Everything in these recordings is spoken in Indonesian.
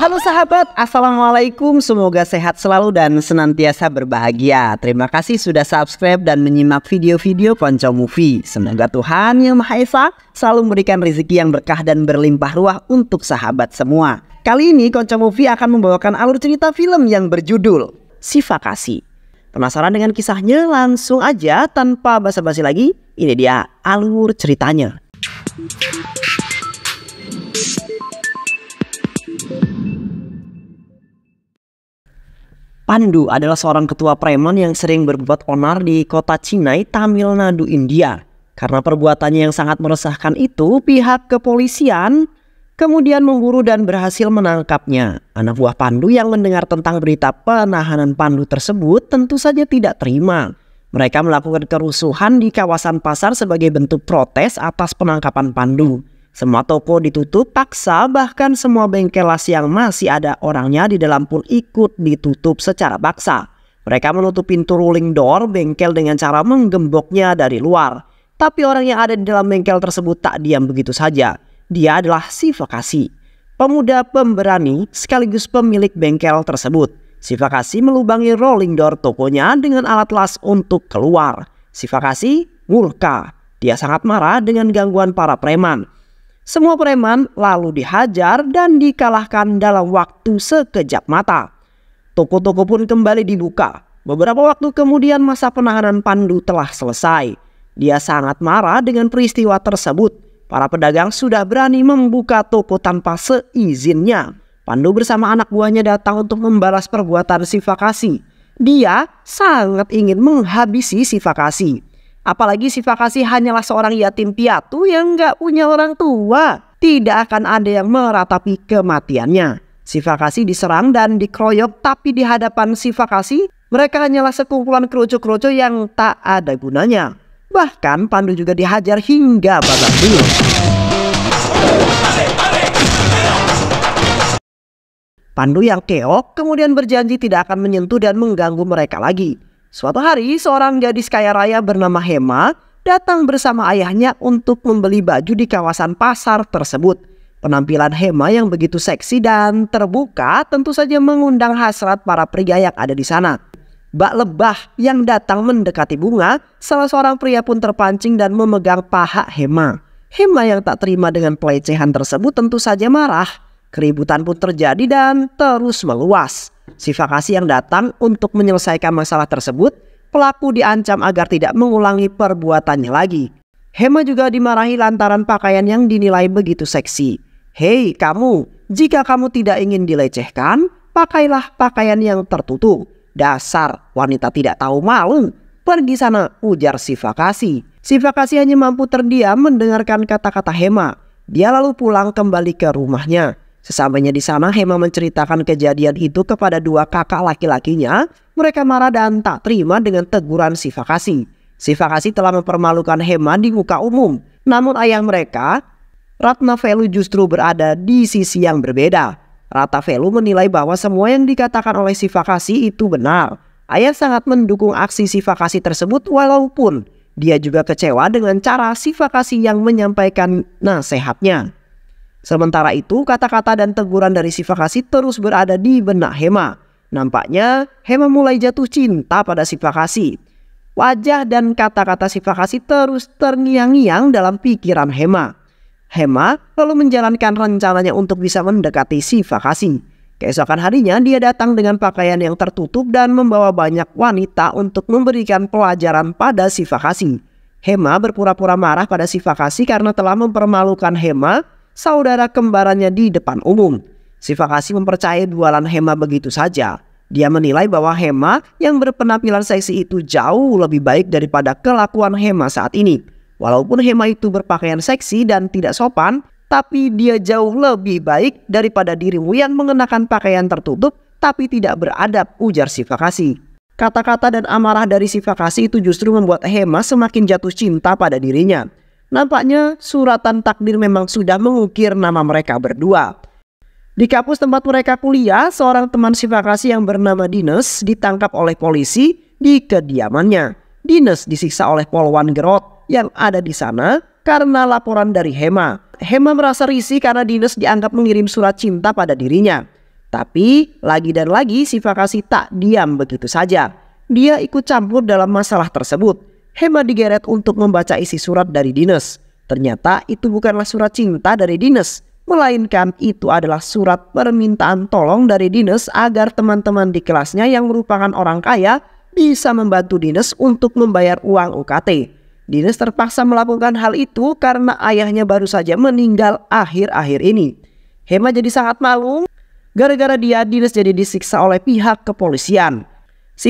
Halo sahabat, Assalamualaikum. Semoga sehat selalu dan senantiasa berbahagia. Terima kasih sudah subscribe dan menyimak video-video Ponco Movie. Semoga Tuhan Yang Maha Esa selalu memberikan rezeki yang berkah dan berlimpah ruah untuk sahabat semua. Kali ini Ponco Movie akan membawakan alur cerita film yang berjudul Siva Kasih. Penasaran dengan kisahnya? Langsung aja tanpa basa-basi lagi. Ini dia alur ceritanya. Thank you. Pandu adalah seorang ketua preman yang sering berbuat onar di kota Chennai, Tamil Nadu, India. Karena perbuatannya yang sangat meresahkan itu, pihak kepolisian kemudian memburu dan berhasil menangkapnya. Anak buah Pandu yang mendengar tentang berita penahanan Pandu tersebut tentu saja tidak terima. Mereka melakukan kerusuhan di kawasan pasar sebagai bentuk protes atas penangkapan Pandu. Semua toko ditutup paksa bahkan semua bengkel las yang masih ada orangnya di dalam pun ikut ditutup secara paksa. Mereka menutup pintu rolling door bengkel dengan cara menggemboknya dari luar. Tapi orang yang ada di dalam bengkel tersebut tak diam begitu saja. Dia adalah si Vakasi. Pemuda pemberani sekaligus pemilik bengkel tersebut. Si Vakasi melubangi rolling door tokonya dengan alat las untuk keluar. Si Vakasi murka. Dia sangat marah dengan gangguan para preman. Semua preman lalu dihajar dan dikalahkan dalam waktu sekejap mata. Toko-toko pun kembali dibuka. Beberapa waktu kemudian masa penahanan Pandu telah selesai. Dia sangat marah dengan peristiwa tersebut. Para pedagang sudah berani membuka toko tanpa seizinnya. Pandu bersama anak buahnya datang untuk membalas perbuatan sifakasi. Dia sangat ingin menghabisi sifakasi. Apalagi si Fakasi hanyalah seorang yatim piatu yang nggak punya orang tua. Tidak akan ada yang meratapi kematiannya. Si Fakasi diserang dan dikeroyok tapi di hadapan si Fakasi mereka hanyalah sekumpulan kerucu-kerucu yang tak ada gunanya. Bahkan Pandu juga dihajar hingga babak belur. Pandu yang keok kemudian berjanji tidak akan menyentuh dan mengganggu mereka lagi. Suatu hari, seorang gadis kaya raya bernama Hema datang bersama ayahnya untuk membeli baju di kawasan pasar tersebut. Penampilan Hema yang begitu seksi dan terbuka tentu saja mengundang hasrat para pria yang ada di sana. Bak lebah yang datang mendekati bunga, salah seorang pria pun terpancing dan memegang paha Hema. Hema yang tak terima dengan pelecehan tersebut tentu saja marah Keributan pun terjadi dan terus meluas. Si Vakasi yang datang untuk menyelesaikan masalah tersebut, pelaku diancam agar tidak mengulangi perbuatannya lagi. Hema juga dimarahi lantaran pakaian yang dinilai begitu seksi. Hei kamu, jika kamu tidak ingin dilecehkan, pakailah pakaian yang tertutup. Dasar wanita tidak tahu malu. Pergi sana, ujar si Vakasi. Si Vakasi hanya mampu terdiam mendengarkan kata-kata Hema. Dia lalu pulang kembali ke rumahnya. Sesampainya di sana, Hema menceritakan kejadian itu kepada dua kakak laki-lakinya. Mereka marah dan tak terima dengan teguran Si Fakasi telah mempermalukan Hema di muka umum. Namun ayah mereka, Ratna Velu justru berada di sisi yang berbeda. Ratna Velu menilai bahwa semua yang dikatakan oleh Fakasi itu benar. Ayah sangat mendukung aksi Fakasi tersebut walaupun dia juga kecewa dengan cara Fakasi yang menyampaikan nasihatnya. Sementara itu, kata-kata dan teguran dari Siva Kasih terus berada di benak Hema. Nampaknya, Hema mulai jatuh cinta pada Siva Kasih. Wajah dan kata-kata Siva Kasih terus terngiang-ngiang dalam pikiran Hema. Hema lalu menjalankan rencananya untuk bisa mendekati Siva Kasih. Keesokan harinya, dia datang dengan pakaian yang tertutup dan membawa banyak wanita untuk memberikan pelajaran pada Siva Kasih. Hema berpura-pura marah pada Siva Kasih karena telah mempermalukan Hema saudara kembarannya di depan umum. Sifakasi mempercayai jualan Hema begitu saja. Dia menilai bahwa Hema yang berpenampilan seksi itu jauh lebih baik daripada kelakuan Hema saat ini. Walaupun Hema itu berpakaian seksi dan tidak sopan, tapi dia jauh lebih baik daripada dirimu yang mengenakan pakaian tertutup tapi tidak beradab, ujar Sifakasi. Kata-kata dan amarah dari Sifakasi itu justru membuat Hema semakin jatuh cinta pada dirinya. Nampaknya suratan takdir memang sudah mengukir nama mereka berdua. Di kampus tempat mereka kuliah, seorang teman sifakasi Kasih yang bernama Dines ditangkap oleh polisi di kediamannya. Dines disiksa oleh polwan Gerot yang ada di sana karena laporan dari Hema. Hema merasa risih karena Dines dianggap mengirim surat cinta pada dirinya. Tapi lagi dan lagi sifakasi Kasih tak diam begitu saja. Dia ikut campur dalam masalah tersebut Hema digeret untuk membaca isi surat dari Dinas. Ternyata itu bukanlah surat cinta dari Dinas, melainkan itu adalah surat permintaan tolong dari Dinas agar teman-teman di kelasnya yang merupakan orang kaya bisa membantu Dinas untuk membayar uang UKT. Dinas terpaksa melakukan hal itu karena ayahnya baru saja meninggal akhir-akhir ini. Hema jadi sangat malu. Gara-gara dia, Dinas jadi disiksa oleh pihak kepolisian.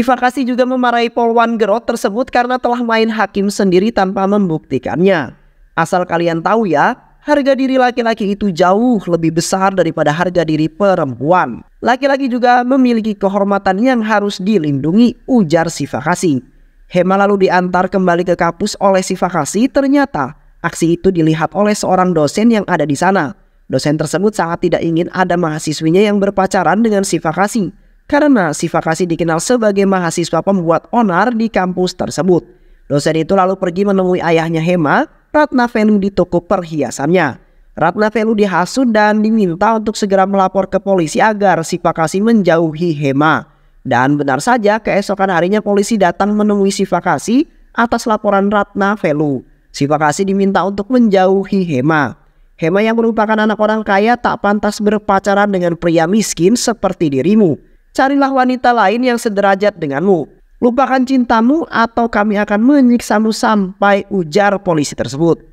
Kasih juga memarahi Polwan Gerot tersebut karena telah main hakim sendiri tanpa membuktikannya. Asal kalian tahu ya, harga diri laki-laki itu jauh lebih besar daripada harga diri perempuan. Laki-laki juga memiliki kehormatan yang harus dilindungi, ujar Kasih. Hema lalu diantar kembali ke kampus oleh Kasih, ternyata aksi itu dilihat oleh seorang dosen yang ada di sana. Dosen tersebut sangat tidak ingin ada mahasiswinya yang berpacaran dengan Sifakasi. Karena Siva Kasih dikenal sebagai mahasiswa pembuat onar di kampus tersebut. Dosen itu lalu pergi menemui ayahnya Hema, Ratna Velu di toko perhiasannya. Ratna Velu dihasut dan diminta untuk segera melapor ke polisi agar Siva Kasih menjauhi Hema. Dan benar saja keesokan harinya polisi datang menemui Siva Kasih atas laporan Ratna Velu. Siva Kasih diminta untuk menjauhi Hema. Hema yang merupakan anak orang kaya tak pantas berpacaran dengan pria miskin seperti dirimu. Carilah wanita lain yang sederajat denganmu. Lupakan cintamu atau kami akan menyiksamu sampai ujar polisi tersebut.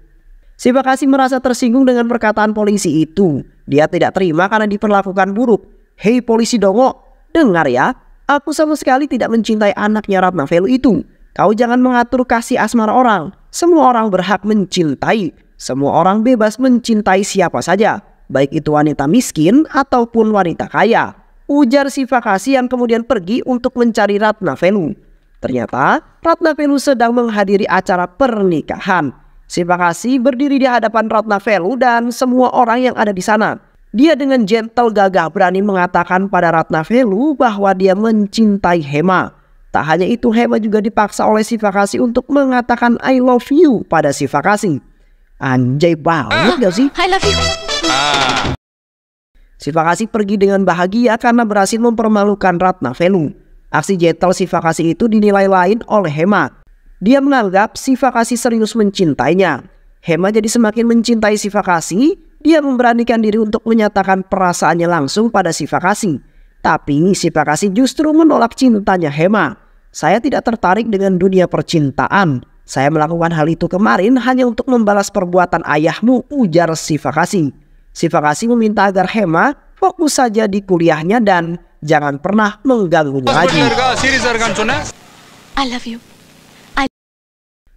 Si Bekasi merasa tersinggung dengan perkataan polisi itu. Dia tidak terima karena diperlakukan buruk. Hei polisi dongo, dengar ya. Aku sama sekali tidak mencintai anaknya Ratna Velu itu. Kau jangan mengatur kasih asmara orang. Semua orang berhak mencintai. Semua orang bebas mencintai siapa saja. Baik itu wanita miskin ataupun wanita kaya ujar Fakasi yang kemudian pergi untuk mencari Ratna Venu. Ternyata Ratna Venu sedang menghadiri acara pernikahan. Fakasi berdiri di hadapan Ratna Venu dan semua orang yang ada di sana. Dia dengan gentle gagah berani mengatakan pada Ratna Velu bahwa dia mencintai Hema. Tak hanya itu Hema juga dipaksa oleh Fakasi untuk mengatakan I love you pada Fakasi. Anjay banget ah, gak sih? I love you. Ah. Sifakasi pergi dengan bahagia karena berhasil mempermalukan Ratna Velu. Aksi jetel Sifakasi itu dinilai lain oleh Hema. Dia menganggap Sifakasi serius mencintainya. Hema jadi semakin mencintai Sifakasi, dia memberanikan diri untuk menyatakan perasaannya langsung pada Sifakasi. Tapi Sifakasi justru menolak cintanya Hema. Saya tidak tertarik dengan dunia percintaan. Saya melakukan hal itu kemarin hanya untuk membalas perbuatan ayahmu, ujar Sifakasi. Sifat Kasih meminta agar Hema fokus saja di kuliahnya dan jangan pernah mengganggu lagi.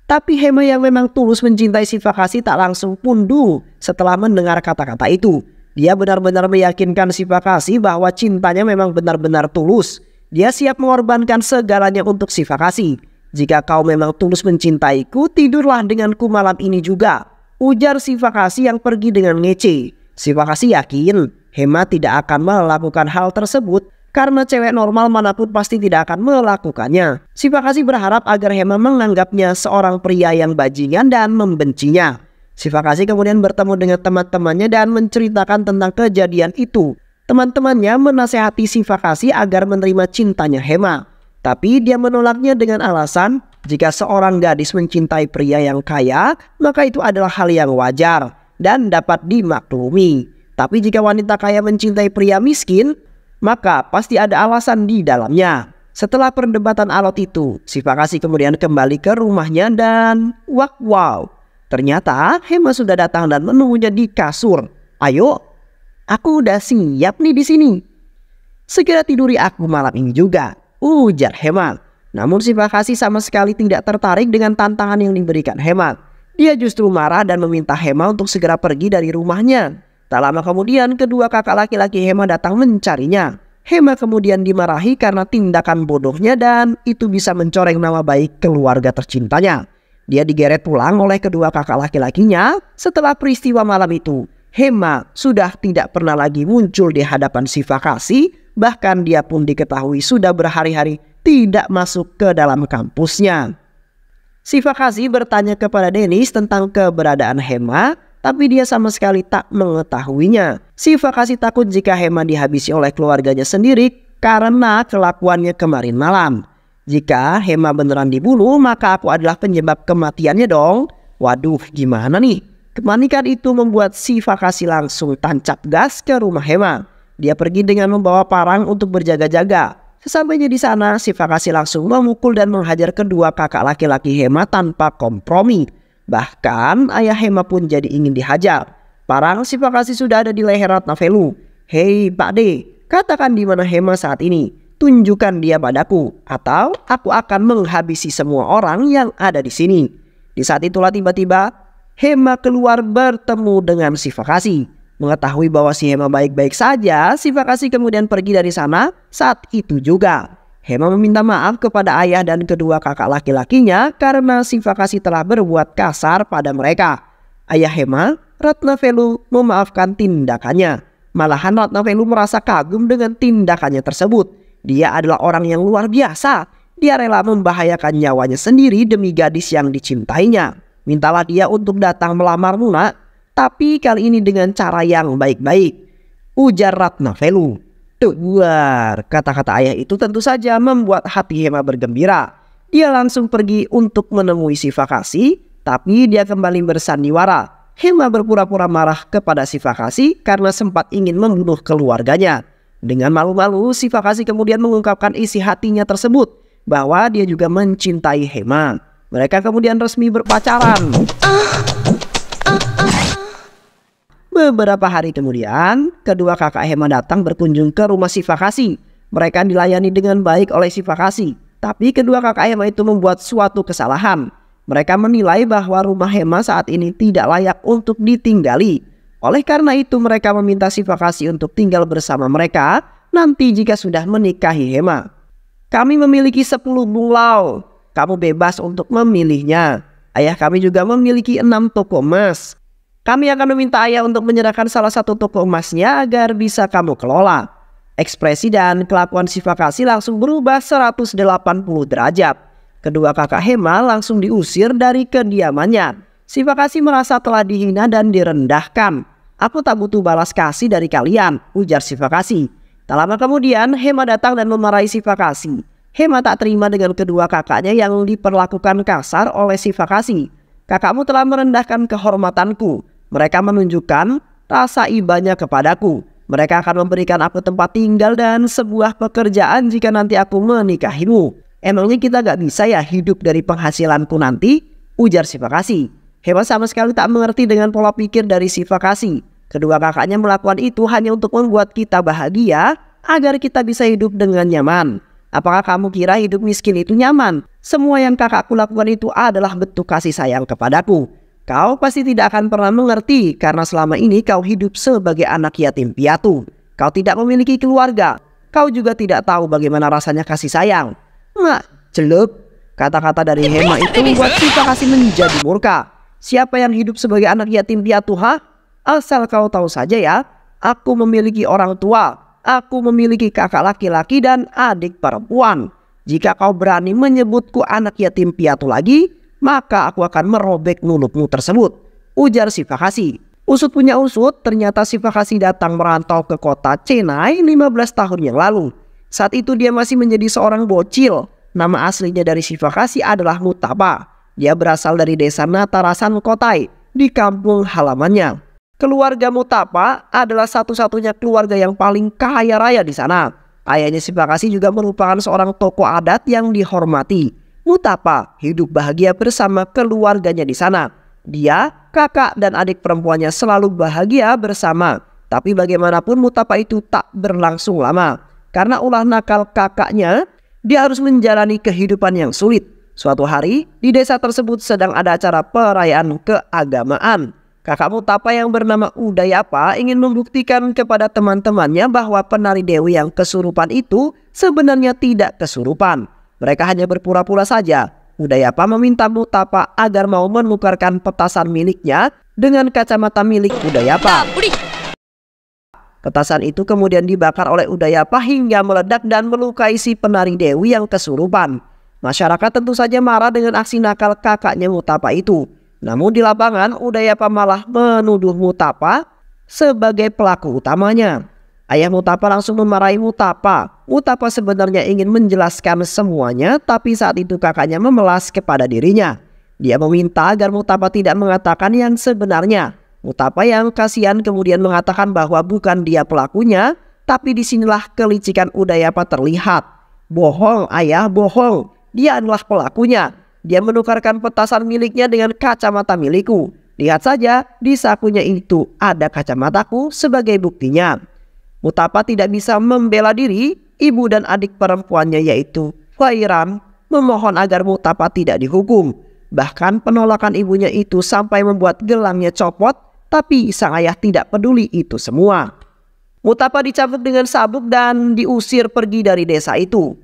Tapi Hema yang memang tulus mencintai Sifat Kasih tak langsung pundu setelah mendengar kata-kata itu. Dia benar-benar meyakinkan Syifa Kasih bahwa cintanya memang benar-benar tulus. Dia siap mengorbankan segalanya untuk Syifa Kasih. Jika kau memang tulus mencintaiku, tidurlah denganku malam ini juga. Ujar Siva Kasih yang pergi dengan ngece. Simakasi yakin Hema tidak akan melakukan hal tersebut karena cewek normal manapun pasti tidak akan melakukannya. Sivakasi berharap agar Hema menganggapnya seorang pria yang bajingan dan membencinya. Sivakasi kemudian bertemu dengan teman-temannya dan menceritakan tentang kejadian itu. Teman-temannya menasehati Sivakasi agar menerima cintanya Hema. Tapi dia menolaknya dengan alasan jika seorang gadis mencintai pria yang kaya, maka itu adalah hal yang wajar dan dapat dimaklumi. Tapi jika wanita kaya mencintai pria miskin, maka pasti ada alasan di dalamnya. Setelah perdebatan alot itu, si Fakasi kemudian kembali ke rumahnya dan wak wow. Ternyata Hema sudah datang dan menunggunya di kasur. Ayo, aku udah siap nih di sini. Segera tiduri aku malam ini juga, ujar Hema. Namun si Fakasi sama sekali tidak tertarik dengan tantangan yang diberikan Hema. Dia justru marah dan meminta Hema untuk segera pergi dari rumahnya. Tak lama kemudian, kedua kakak laki-laki Hema datang mencarinya. Hema kemudian dimarahi karena tindakan bodohnya dan itu bisa mencoreng nama baik keluarga tercintanya. Dia digeret pulang oleh kedua kakak laki-lakinya setelah peristiwa malam itu. Hema sudah tidak pernah lagi muncul di hadapan si Fakasi, bahkan dia pun diketahui sudah berhari-hari tidak masuk ke dalam kampusnya. Siva Kasi bertanya kepada Dennis tentang keberadaan Hema, tapi dia sama sekali tak mengetahuinya. Siva Kasi takut jika Hema dihabisi oleh keluarganya sendiri karena kelakuannya kemarin malam. Jika Hema beneran dibunuh, maka aku adalah penyebab kematiannya dong. Waduh, gimana nih? Kemanikan itu membuat Siva Kasi langsung tancap gas ke rumah Hema. Dia pergi dengan membawa parang untuk berjaga-jaga. Sesampainya di sana, Sivakasi langsung memukul dan menghajar kedua kakak laki-laki Hema tanpa kompromi. Bahkan ayah Hema pun jadi ingin dihajar. Parang Sivakasi sudah ada di leher Velu. Hei Pak D, katakan di mana Hema saat ini. Tunjukkan dia padaku, atau aku akan menghabisi semua orang yang ada di sini. Di saat itulah tiba-tiba Hema keluar bertemu dengan Sivakasi. Mengetahui bahwa si Hema baik-baik saja, si Fakasi kemudian pergi dari sana saat itu juga. Hema meminta maaf kepada ayah dan kedua kakak laki-lakinya karena si Fakasi telah berbuat kasar pada mereka. Ayah Hema, Ratna Velu, memaafkan tindakannya. Malahan Ratna Velu merasa kagum dengan tindakannya tersebut. Dia adalah orang yang luar biasa. Dia rela membahayakan nyawanya sendiri demi gadis yang dicintainya. Mintalah dia untuk datang melamar Muna tapi kali ini dengan cara yang baik-baik. Ujar Ratna Velu. Tuh Teguar, kata-kata ayah itu tentu saja membuat hati Hema bergembira. Dia langsung pergi untuk menemui Fakasi, tapi dia kembali bersandiwara. Hema berpura-pura marah kepada Fakasi karena sempat ingin membunuh keluarganya. Dengan malu-malu, Fakasi kemudian mengungkapkan isi hatinya tersebut bahwa dia juga mencintai Hema. Mereka kemudian resmi berpacaran. Ah. Beberapa hari kemudian, kedua kakak Hema datang berkunjung ke rumah Sivakasi. Mereka dilayani dengan baik oleh Sivakasi. Tapi kedua kakak Hema itu membuat suatu kesalahan. Mereka menilai bahwa rumah Hema saat ini tidak layak untuk ditinggali. Oleh karena itu mereka meminta Sivakasi untuk tinggal bersama mereka nanti jika sudah menikahi Hema. Kami memiliki 10 bunglau. Kamu bebas untuk memilihnya. Ayah kami juga memiliki enam toko emas. Kami akan meminta ayah untuk menyerahkan salah satu toko emasnya agar bisa kamu kelola. Ekspresi dan kelakuan Siva Kasih langsung berubah 180 derajat. Kedua kakak Hema langsung diusir dari kediamannya. Siva Kasih merasa telah dihina dan direndahkan. Aku tak butuh balas kasih dari kalian, ujar Siva Kasih. Tak lama kemudian, Hema datang dan memarahi Siva Kasih. Hema tak terima dengan kedua kakaknya yang diperlakukan kasar oleh Siva Kasih. Kakakmu telah merendahkan kehormatanku. Mereka menunjukkan rasa ibanya kepadaku. Mereka akan memberikan aku tempat tinggal dan sebuah pekerjaan jika nanti aku menikahimu. Emangnya kita gak bisa ya hidup dari penghasilanku nanti? Ujar si Fakasi. Hewan sama sekali tak mengerti dengan pola pikir dari si Fakasi. Kedua kakaknya melakukan itu hanya untuk membuat kita bahagia agar kita bisa hidup dengan nyaman. Apakah kamu kira hidup miskin itu nyaman? Semua yang kakakku lakukan itu adalah bentuk kasih sayang kepadaku. Kau pasti tidak akan pernah mengerti karena selama ini kau hidup sebagai anak yatim piatu. Kau tidak memiliki keluarga. Kau juga tidak tahu bagaimana rasanya kasih sayang. Mak, nah, celup. Kata-kata dari Hema itu membuat Sita kasih menjadi murka. Siapa yang hidup sebagai anak yatim piatu, ha? Asal kau tahu saja ya, aku memiliki orang tua. Aku memiliki kakak laki-laki dan adik perempuan. Jika kau berani menyebutku anak yatim piatu lagi, maka aku akan merobek mulutmu tersebut. Ujar Sifakasi. Usut punya usut, ternyata Sifakasi datang merantau ke kota Chennai 15 tahun yang lalu. Saat itu dia masih menjadi seorang bocil. Nama aslinya dari Sifakasi adalah Mutapa. Dia berasal dari desa Natarasan Kotai di kampung halamannya. Keluarga Mutapa adalah satu-satunya keluarga yang paling kaya raya di sana. Ayahnya Sifakasi juga merupakan seorang tokoh adat yang dihormati. Utapa hidup bahagia bersama keluarganya di sana. Dia, kakak, dan adik perempuannya selalu bahagia bersama. Tapi bagaimanapun Mutapa itu tak berlangsung lama. Karena ulah nakal kakaknya, dia harus menjalani kehidupan yang sulit. Suatu hari, di desa tersebut sedang ada acara perayaan keagamaan. Kakak Mutapa yang bernama Udayapa ingin membuktikan kepada teman-temannya bahwa penari Dewi yang kesurupan itu sebenarnya tidak kesurupan. Mereka hanya berpura-pura saja. Udayapa meminta Mutapa agar mau menukarkan petasan miliknya dengan kacamata milik Udayapa. Petasan itu kemudian dibakar oleh Udayapa hingga meledak dan melukai si penari Dewi yang kesurupan. Masyarakat tentu saja marah dengan aksi nakal kakaknya Mutapa itu. Namun di lapangan, Udayapa malah menuduh Mutapa sebagai pelaku utamanya. Ayah Mutapa langsung memarahi Mutapa. Mutapa sebenarnya ingin menjelaskan semuanya, tapi saat itu kakaknya memelas kepada dirinya. Dia meminta agar Mutapa tidak mengatakan yang sebenarnya. Mutapa yang kasihan kemudian mengatakan bahwa bukan dia pelakunya, tapi disinilah kelicikan Udayapa terlihat. Bohong ayah, bohong. Dia adalah pelakunya. Dia menukarkan petasan miliknya dengan kacamata milikku. Lihat saja, di sakunya itu ada kacamataku sebagai buktinya. Mutapa tidak bisa membela diri, ibu dan adik perempuannya yaitu Khairam memohon agar Mutapa tidak dihukum. Bahkan penolakan ibunya itu sampai membuat gelangnya copot, tapi sang ayah tidak peduli itu semua. Mutapa dicabut dengan sabuk dan diusir pergi dari desa itu.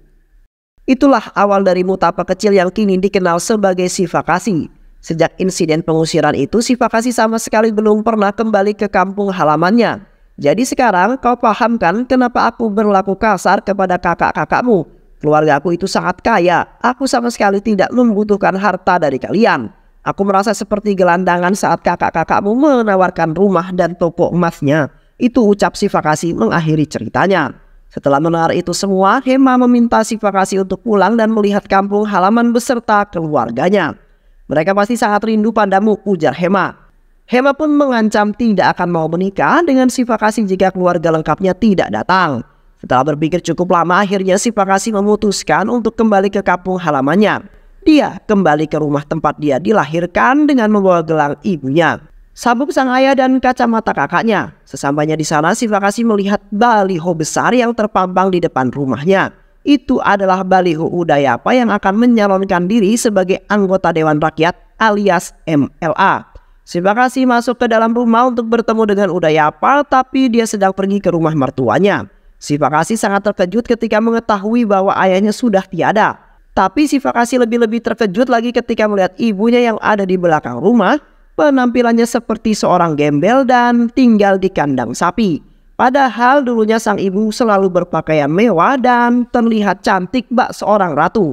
Itulah awal dari Mutapa kecil yang kini dikenal sebagai Sifakasi. Sejak insiden pengusiran itu, Sifakasi sama sekali belum pernah kembali ke kampung halamannya. Jadi sekarang kau paham kan kenapa aku berlaku kasar kepada kakak-kakakmu? Keluarga aku itu sangat kaya. Aku sama sekali tidak membutuhkan harta dari kalian. Aku merasa seperti gelandangan saat kakak-kakakmu menawarkan rumah dan toko emasnya. Itu ucap Fakasi mengakhiri ceritanya. Setelah mendengar itu semua, Hema meminta Fakasi untuk pulang dan melihat kampung halaman beserta keluarganya. Mereka pasti sangat rindu padamu, ujar Hema. Hema pun mengancam tidak akan mau menikah dengan Siva Pakasi jika keluarga lengkapnya tidak datang. Setelah berpikir cukup lama, akhirnya Siva Pakasi memutuskan untuk kembali ke kampung halamannya. Dia kembali ke rumah tempat dia dilahirkan dengan membawa gelang ibunya. Sabuk sang ayah dan kacamata kakaknya. Sesampainya di sana, Siva Pakasi melihat baliho besar yang terpampang di depan rumahnya. Itu adalah baliho Udayapa yang akan menyalonkan diri sebagai anggota Dewan Rakyat alias MLA. Sivakasi masuk ke dalam rumah untuk bertemu dengan Udayapal tapi dia sedang pergi ke rumah mertuanya. Sivakasi sangat terkejut ketika mengetahui bahwa ayahnya sudah tiada. Tapi Sivakasi lebih-lebih terkejut lagi ketika melihat ibunya yang ada di belakang rumah. Penampilannya seperti seorang gembel dan tinggal di kandang sapi. Padahal dulunya sang ibu selalu berpakaian mewah dan terlihat cantik bak seorang ratu.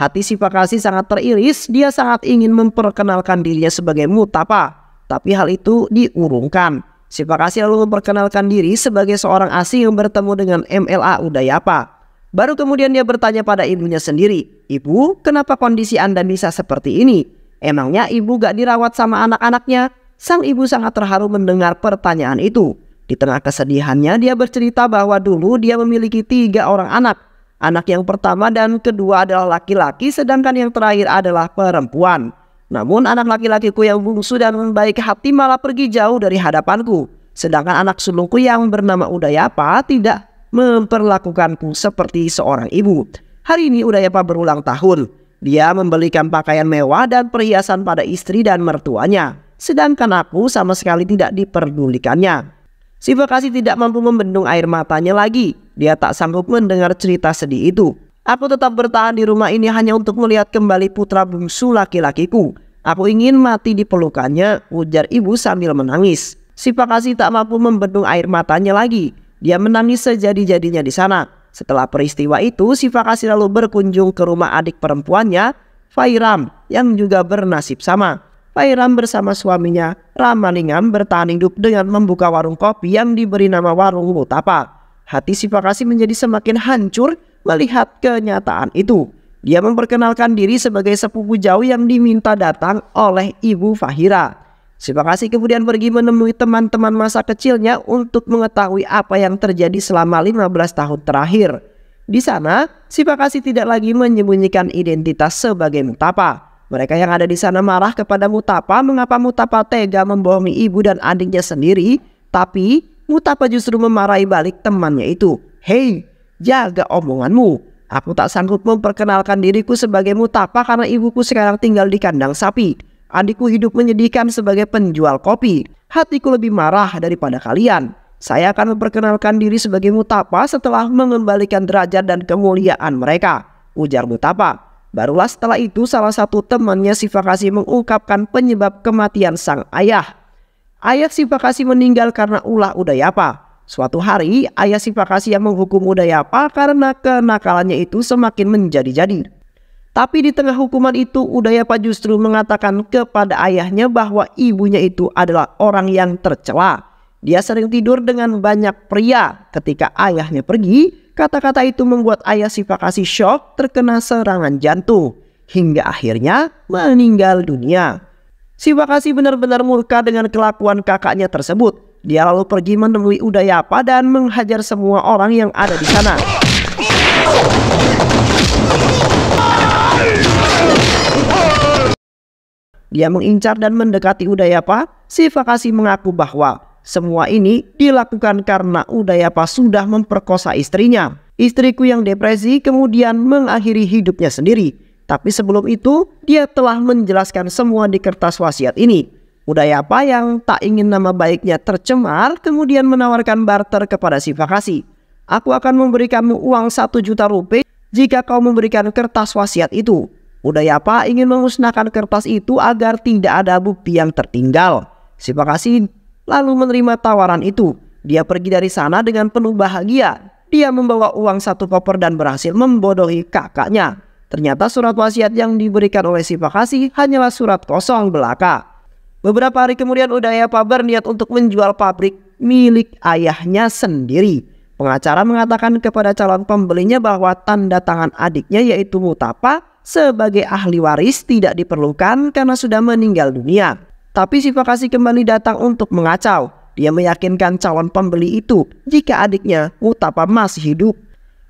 Hati si Pakasi sangat teriris, dia sangat ingin memperkenalkan dirinya sebagai mutapa. Tapi hal itu diurungkan. Si Pakasi lalu memperkenalkan diri sebagai seorang asing yang bertemu dengan MLA Udayapa. Baru kemudian dia bertanya pada ibunya sendiri, Ibu, kenapa kondisi Anda bisa seperti ini? Emangnya ibu gak dirawat sama anak-anaknya? Sang ibu sangat terharu mendengar pertanyaan itu. Di tengah kesedihannya, dia bercerita bahwa dulu dia memiliki tiga orang anak Anak yang pertama dan kedua adalah laki-laki, sedangkan yang terakhir adalah perempuan. Namun anak laki-lakiku yang bungsu dan baik hati malah pergi jauh dari hadapanku. Sedangkan anak sulungku yang bernama Udayapa tidak memperlakukanku seperti seorang ibu. Hari ini Udayapa berulang tahun. Dia membelikan pakaian mewah dan perhiasan pada istri dan mertuanya. Sedangkan aku sama sekali tidak diperdulikannya. Si Bekasi tidak mampu membendung air matanya lagi. Dia tak sanggup mendengar cerita sedih itu. Aku tetap bertahan di rumah ini hanya untuk melihat kembali putra bungsu laki-lakiku. Aku ingin mati di pelukannya, ujar ibu sambil menangis. Si Kasi tak mampu membendung air matanya lagi. Dia menangis sejadi-jadinya di sana. Setelah peristiwa itu, si Kasi lalu berkunjung ke rumah adik perempuannya, Fairam, yang juga bernasib sama. Pairam bersama suaminya Ramalingam bertahan hidup dengan membuka warung kopi yang diberi nama Warung Mutapa. Hati Sipakasi menjadi semakin hancur melihat kenyataan itu. Dia memperkenalkan diri sebagai sepupu jauh yang diminta datang oleh Ibu Fahira. Sipakasi kemudian pergi menemui teman-teman masa kecilnya untuk mengetahui apa yang terjadi selama 15 tahun terakhir. Di sana, Sipakasi tidak lagi menyembunyikan identitas sebagai Mutapa. Mereka yang ada di sana marah kepada Mutapa mengapa Mutapa tega membohongi ibu dan adiknya sendiri, tapi Mutapa justru memarahi balik temannya itu. Hei, jaga omonganmu. Aku tak sanggup memperkenalkan diriku sebagai Mutapa karena ibuku sekarang tinggal di kandang sapi. Adikku hidup menyedihkan sebagai penjual kopi. Hatiku lebih marah daripada kalian. Saya akan memperkenalkan diri sebagai mutapa setelah mengembalikan derajat dan kemuliaan mereka, ujar mutapa. Barulah setelah itu salah satu temannya Sivakasi mengungkapkan penyebab kematian sang ayah. Ayah Sivakasi meninggal karena ulah Udayapa. Suatu hari, ayah Sivakasi yang menghukum Udayapa karena kenakalannya itu semakin menjadi-jadi. Tapi di tengah hukuman itu, Udayapa justru mengatakan kepada ayahnya bahwa ibunya itu adalah orang yang tercela. Dia sering tidur dengan banyak pria. Ketika ayahnya pergi, kata-kata itu membuat ayah Sivakasi shock terkena serangan jantung. Hingga akhirnya meninggal dunia. Sivakasi benar-benar murka dengan kelakuan kakaknya tersebut. Dia lalu pergi menemui Udayapa dan menghajar semua orang yang ada di sana. Dia mengincar dan mendekati Udayapa. Sivakasi mengaku bahwa semua ini dilakukan karena Udayapa sudah memperkosa istrinya. Istriku yang depresi kemudian mengakhiri hidupnya sendiri. Tapi sebelum itu, dia telah menjelaskan semua di kertas wasiat ini. Udayapa yang tak ingin nama baiknya tercemar kemudian menawarkan barter kepada si Fakasi. Aku akan memberikanmu uang satu juta rupiah jika kau memberikan kertas wasiat itu. Udayapa ingin memusnahkan kertas itu agar tidak ada bukti yang tertinggal. Si Fakasi lalu menerima tawaran itu. Dia pergi dari sana dengan penuh bahagia. Dia membawa uang satu koper dan berhasil membodohi kakaknya. Ternyata surat wasiat yang diberikan oleh si Pakasi hanyalah surat kosong belaka. Beberapa hari kemudian Udaya Pabar untuk menjual pabrik milik ayahnya sendiri. Pengacara mengatakan kepada calon pembelinya bahwa tanda tangan adiknya yaitu Mutapa sebagai ahli waris tidak diperlukan karena sudah meninggal dunia. Tapi si Fakasi kembali datang untuk mengacau. Dia meyakinkan calon pembeli itu jika adiknya Utapa masih hidup.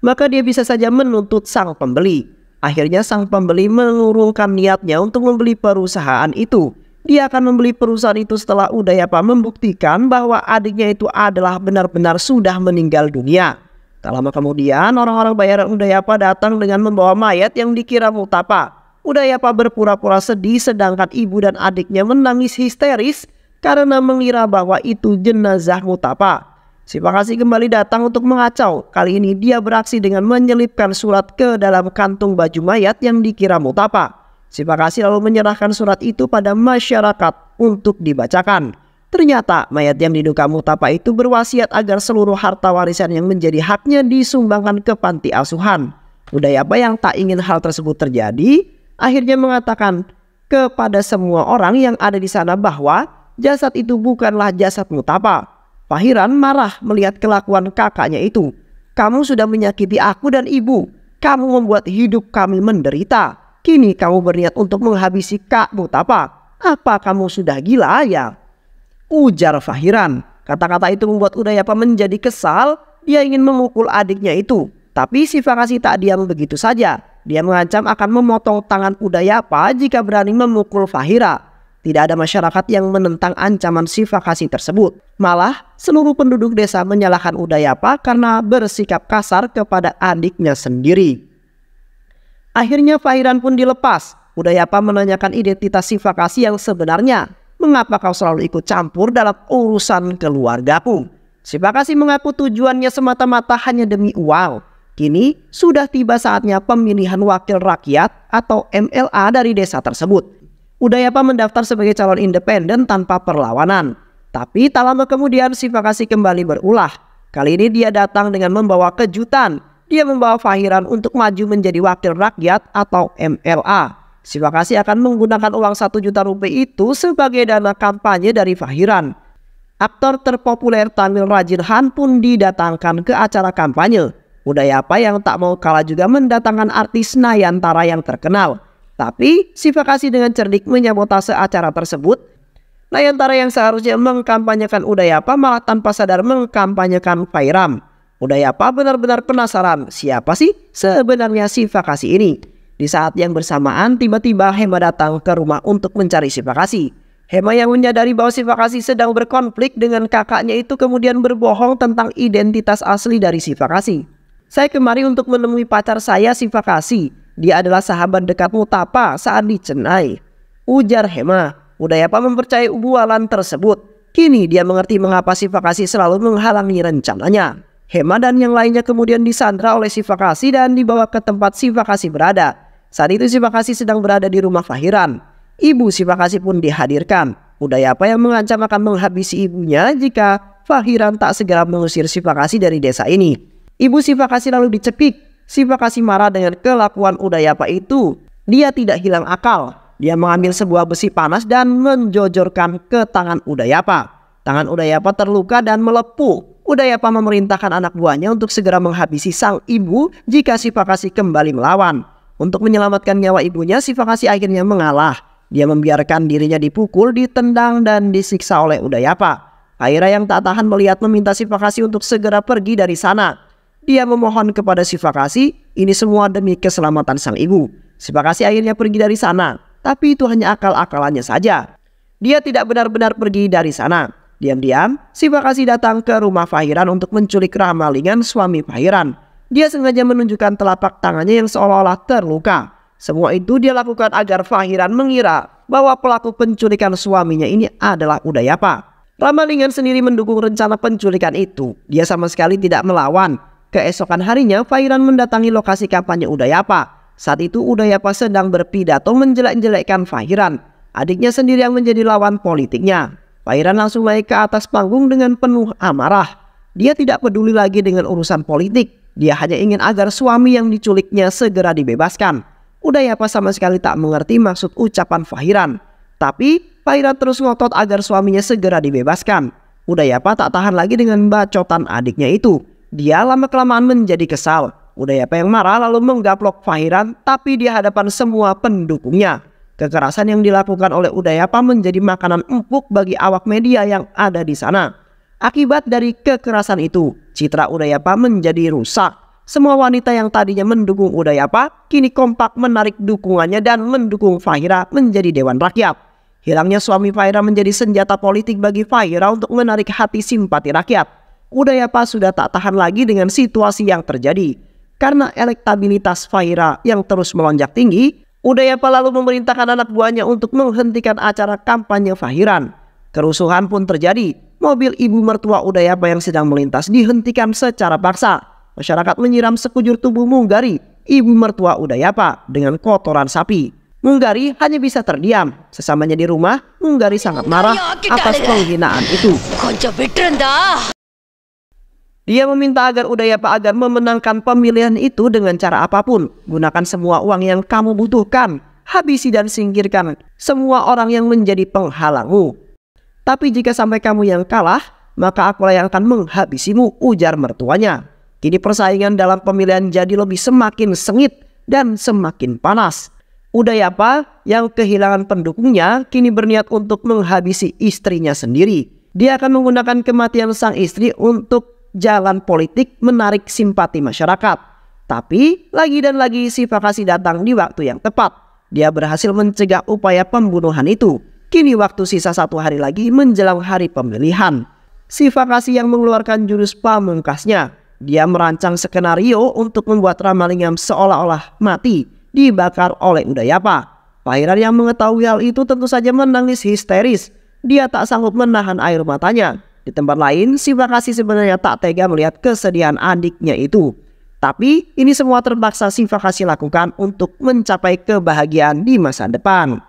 Maka dia bisa saja menuntut sang pembeli. Akhirnya sang pembeli mengurungkan niatnya untuk membeli perusahaan itu. Dia akan membeli perusahaan itu setelah Udayapa membuktikan bahwa adiknya itu adalah benar-benar sudah meninggal dunia. Tak lama kemudian orang-orang bayaran Udayapa datang dengan membawa mayat yang dikira Utapa. Udayapa berpura-pura sedih sedangkan ibu dan adiknya menangis histeris karena mengira bahwa itu jenazah Mutapa. Si Pakasi kembali datang untuk mengacau. Kali ini dia beraksi dengan menyelipkan surat ke dalam kantung baju mayat yang dikira Mutapa. Si Pakasi lalu menyerahkan surat itu pada masyarakat untuk dibacakan. Ternyata mayat yang diduga Mutapa itu berwasiat agar seluruh harta warisan yang menjadi haknya disumbangkan ke panti asuhan. Udayapa apa yang tak ingin hal tersebut terjadi, akhirnya mengatakan kepada semua orang yang ada di sana bahwa jasad itu bukanlah jasad Mutapa. Fahiran marah melihat kelakuan kakaknya itu. Kamu sudah menyakiti aku dan ibu. Kamu membuat hidup kami menderita. Kini kamu berniat untuk menghabisi Kak Mutapa. Apa kamu sudah gila ya? Ujar Fahiran. Kata-kata itu membuat Udayapa menjadi kesal. Dia ingin memukul adiknya itu. Tapi si Fakasi tak diam begitu saja. Dia mengancam akan memotong tangan kuda Yapa jika berani memukul Fahira. Tidak ada masyarakat yang menentang ancaman si Fakasi tersebut. Malah, seluruh penduduk desa menyalahkan Udayapa karena bersikap kasar kepada adiknya sendiri. Akhirnya Fahiran pun dilepas. Udayapa menanyakan identitas si Fakasi yang sebenarnya. Mengapa kau selalu ikut campur dalam urusan keluargaku? Si Fakasi mengaku tujuannya semata-mata hanya demi uang. Kini sudah tiba saatnya pemilihan wakil rakyat atau MLA dari desa tersebut. Udayapa mendaftar sebagai calon independen tanpa perlawanan. Tapi tak lama kemudian Sivakasi kembali berulah. Kali ini dia datang dengan membawa kejutan. Dia membawa Fahiran untuk maju menjadi wakil rakyat atau MLA. Sivakasi akan menggunakan uang 1 juta rupiah itu sebagai dana kampanye dari Fahiran. Aktor terpopuler Tamil Rajirhan pun didatangkan ke acara kampanye. Budaya apa yang tak mau kalah juga mendatangkan artis Nayantara yang terkenal. Tapi Siva Kasih dengan cerdik menyabotase acara tersebut. Nayantara yang seharusnya mengkampanyekan Udayapa malah tanpa sadar mengkampanyekan Fairam. Udayapa benar-benar penasaran siapa sih sebenarnya Siva Kasih ini. Di saat yang bersamaan tiba-tiba Hema datang ke rumah untuk mencari Siva Kasih. Hema yang menyadari bahwa Siva Kasih sedang berkonflik dengan kakaknya itu kemudian berbohong tentang identitas asli dari Siva Kasih. Saya kemari untuk menemui pacar saya Fakasi. Dia adalah sahabat dekatmu Mutapa saat di Cenai. Ujar Hema. Udayapa mempercayai bualan tersebut. Kini dia mengerti mengapa Fakasi selalu menghalangi rencananya. Hema dan yang lainnya kemudian disandra oleh Fakasi dan dibawa ke tempat Fakasi berada. Saat itu Fakasi sedang berada di rumah Fahiran. Ibu Fakasi pun dihadirkan. apa yang mengancam akan menghabisi ibunya jika Fahiran tak segera mengusir Sifakasi dari desa ini. Ibu Siva Sifakasi lalu dicekik. Siva Sifakasi marah dengan kelakuan Udayapa itu. Dia tidak hilang akal. Dia mengambil sebuah besi panas dan menjojorkan ke tangan Udayapa. Tangan Udayapa terluka dan melepuh. Udayapa memerintahkan anak buahnya untuk segera menghabisi sang ibu jika Siva Sifakasi kembali melawan. Untuk menyelamatkan nyawa ibunya, Siva Sifakasi akhirnya mengalah. Dia membiarkan dirinya dipukul, ditendang, dan disiksa oleh Udayapa. Aira yang tak tahan melihat meminta Siva Sifakasi untuk segera pergi dari sana. Dia memohon kepada Sifakasi, ini semua demi keselamatan sang ibu. Sifakasi akhirnya pergi dari sana, tapi itu hanya akal-akalannya saja. Dia tidak benar-benar pergi dari sana. Diam-diam, Sifakasi datang ke rumah Fahiran untuk menculik ramalingan suami Fahiran. Dia sengaja menunjukkan telapak tangannya yang seolah-olah terluka. Semua itu dia lakukan agar Fahiran mengira bahwa pelaku penculikan suaminya ini adalah Udayapa. Ramalingan sendiri mendukung rencana penculikan itu. Dia sama sekali tidak melawan. Keesokan harinya, Fairan mendatangi lokasi kampanye Udayapa. Saat itu Udayapa sedang berpidato menjelek-jelekkan Fairan, adiknya sendiri yang menjadi lawan politiknya. Fairan langsung naik ke atas panggung dengan penuh amarah. Dia tidak peduli lagi dengan urusan politik. Dia hanya ingin agar suami yang diculiknya segera dibebaskan. Udayapa sama sekali tak mengerti maksud ucapan Fahiran. Tapi Fahiran terus ngotot agar suaminya segera dibebaskan. Udayapa tak tahan lagi dengan bacotan adiknya itu. Dia lama-kelamaan menjadi kesal. Udayapa yang marah lalu menggaplok Fahiran tapi di hadapan semua pendukungnya. Kekerasan yang dilakukan oleh Udayapa menjadi makanan empuk bagi awak media yang ada di sana. Akibat dari kekerasan itu, citra Udayapa menjadi rusak. Semua wanita yang tadinya mendukung Udayapa kini kompak menarik dukungannya dan mendukung Fahira menjadi dewan rakyat. Hilangnya suami Fahira menjadi senjata politik bagi Fahira untuk menarik hati simpati rakyat. Udayapa sudah tak tahan lagi dengan situasi yang terjadi. Karena elektabilitas Faira yang terus melonjak tinggi, Udayapa lalu memerintahkan anak buahnya untuk menghentikan acara kampanye Fahiran. Kerusuhan pun terjadi. Mobil ibu mertua Udayapa yang sedang melintas dihentikan secara paksa. Masyarakat menyiram sekujur tubuh Munggari, ibu mertua Udayapa, dengan kotoran sapi. Munggari hanya bisa terdiam. Sesamanya di rumah, Munggari sangat marah atas penghinaan itu. Dia meminta agar Udayapa agar memenangkan pemilihan itu dengan cara apapun. Gunakan semua uang yang kamu butuhkan. Habisi dan singkirkan semua orang yang menjadi penghalangmu. Tapi jika sampai kamu yang kalah, maka aku yang akan menghabisimu, ujar mertuanya. Kini persaingan dalam pemilihan jadi lebih semakin sengit dan semakin panas. Udayapa yang kehilangan pendukungnya kini berniat untuk menghabisi istrinya sendiri. Dia akan menggunakan kematian sang istri untuk jalan politik menarik simpati masyarakat. Tapi lagi dan lagi si Fakasi datang di waktu yang tepat. Dia berhasil mencegah upaya pembunuhan itu. Kini waktu sisa satu hari lagi menjelang hari pemilihan. Si Fakasi yang mengeluarkan jurus pamungkasnya. Dia merancang skenario untuk membuat Ramalingam seolah-olah mati, dibakar oleh Udayapa. Pangeran yang mengetahui hal itu tentu saja menangis histeris. Dia tak sanggup menahan air matanya di tempat lain, Siva Kasih sebenarnya tak tega melihat kesedihan adiknya itu. Tapi ini semua terpaksa Siva Kasih lakukan untuk mencapai kebahagiaan di masa depan.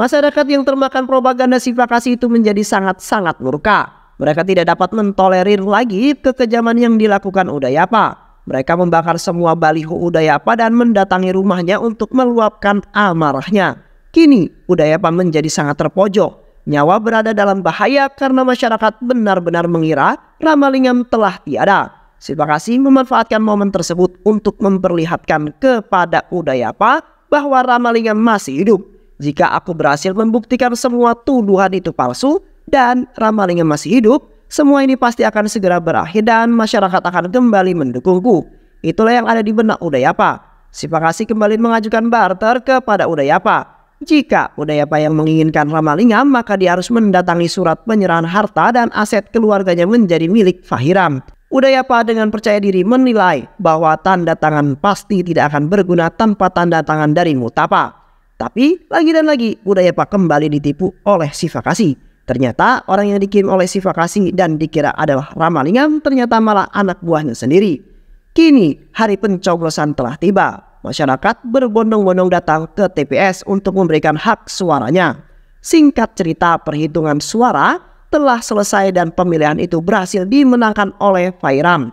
Masyarakat yang termakan propaganda Siva Kasih itu menjadi sangat-sangat murka. Mereka tidak dapat mentolerir lagi kekejaman yang dilakukan Udayapa. Mereka membakar semua baliho Udayapa dan mendatangi rumahnya untuk meluapkan amarahnya. Kini Udayapa menjadi sangat terpojok nyawa berada dalam bahaya karena masyarakat benar-benar mengira Ramalingam telah tiada. kasih memanfaatkan momen tersebut untuk memperlihatkan kepada Udayapa bahwa Ramalingam masih hidup. Jika aku berhasil membuktikan semua tuduhan itu palsu dan Ramalingam masih hidup, semua ini pasti akan segera berakhir dan masyarakat akan kembali mendukungku. Itulah yang ada di benak Udayapa. kasih kembali mengajukan barter kepada Udayapa. Jika budaya yang menginginkan ramah lingam, maka dia harus mendatangi surat penyerahan harta dan aset keluarganya menjadi milik Fahiram. Udayapa dengan percaya diri menilai bahwa tanda tangan pasti tidak akan berguna tanpa tanda tangan dari Mutapa. Tapi lagi dan lagi Udayapa kembali ditipu oleh Sifakasi. Ternyata orang yang dikirim oleh Sifakasi dan dikira adalah Ramalingam ternyata malah anak buahnya sendiri. Kini hari pencoblosan telah tiba. Masyarakat berbondong-bondong datang ke TPS untuk memberikan hak suaranya. Singkat cerita, perhitungan suara telah selesai dan pemilihan itu berhasil dimenangkan oleh Fairam.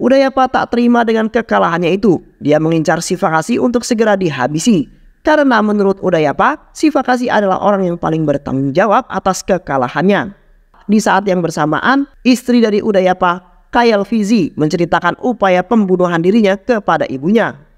Udayapa tak terima dengan kekalahannya itu. Dia mengincar Sifakasi untuk segera dihabisi. Karena menurut Udayapa, Sifakasi adalah orang yang paling bertanggung jawab atas kekalahannya. Di saat yang bersamaan, istri dari Udayapa, Kayal Fizi, menceritakan upaya pembunuhan dirinya kepada ibunya.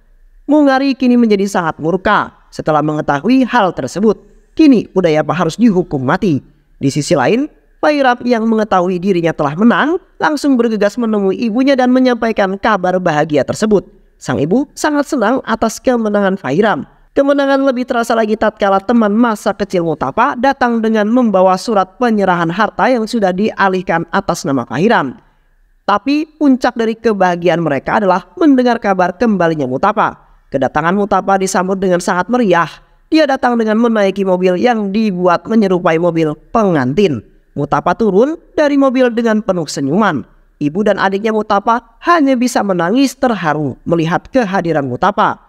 Mungari kini menjadi sangat murka setelah mengetahui hal tersebut. Kini Udayapa harus dihukum mati. Di sisi lain, Pairap yang mengetahui dirinya telah menang langsung bergegas menemui ibunya dan menyampaikan kabar bahagia tersebut. Sang ibu sangat senang atas kemenangan Fairam. Kemenangan lebih terasa lagi tatkala teman masa kecil Mutapa datang dengan membawa surat penyerahan harta yang sudah dialihkan atas nama Fairam. Tapi puncak dari kebahagiaan mereka adalah mendengar kabar kembalinya Mutapa. Kedatangan Mutapa disambut dengan sangat meriah. Dia datang dengan menaiki mobil yang dibuat menyerupai mobil pengantin. Mutapa turun dari mobil dengan penuh senyuman. Ibu dan adiknya Mutapa hanya bisa menangis terharu melihat kehadiran Mutapa.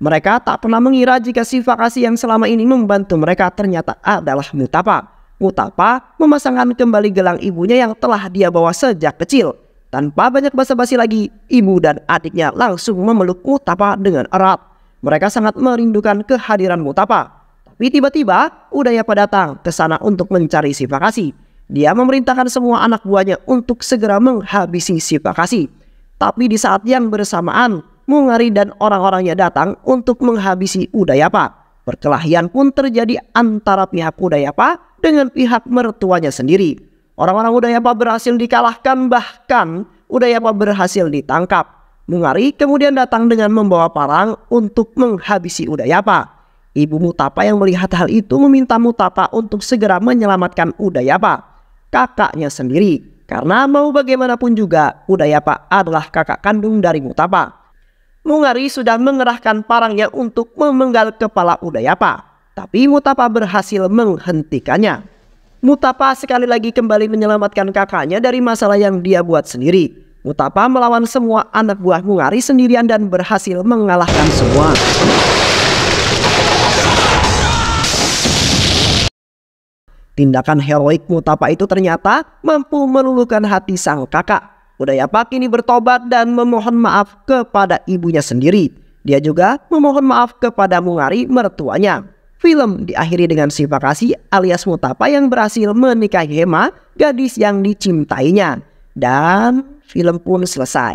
Mereka tak pernah mengira jika si Kasih yang selama ini membantu mereka ternyata adalah Mutapa. Mutapa memasangkan kembali gelang ibunya yang telah dia bawa sejak kecil. Tanpa banyak basa-basi lagi, ibu dan adiknya langsung memeluk Mutapa dengan erat. Mereka sangat merindukan kehadiran Mutapa. Tapi tiba-tiba Udayapa datang ke sana untuk mencari Sivakasi. Dia memerintahkan semua anak buahnya untuk segera menghabisi Sivakasi. Tapi di saat yang bersamaan, Mungari dan orang-orangnya datang untuk menghabisi Udayapa. Perkelahian pun terjadi antara pihak Udayapa dengan pihak mertuanya sendiri. Orang-orang Udayapa berhasil dikalahkan bahkan Udayapa berhasil ditangkap. Mungari kemudian datang dengan membawa parang untuk menghabisi Udayapa. Ibu Mutapa yang melihat hal itu meminta Mutapa untuk segera menyelamatkan Udayapa, kakaknya sendiri. Karena mau bagaimanapun juga, Udayapa adalah kakak kandung dari Mutapa. Mungari sudah mengerahkan parangnya untuk memenggal kepala Udayapa, tapi Mutapa berhasil menghentikannya. Mutapa sekali lagi kembali menyelamatkan kakaknya dari masalah yang dia buat sendiri. Mutapa melawan semua anak buah Mungari sendirian dan berhasil mengalahkan semua. Tindakan heroik Mutapa itu ternyata mampu meluluhkan hati sang kakak. Pak ini bertobat dan memohon maaf kepada ibunya sendiri. Dia juga memohon maaf kepada Mungari mertuanya. Film diakhiri dengan Siva Kasih alias Mutapa yang berhasil menikahi Hema, gadis yang dicintainya. Dan film pun selesai.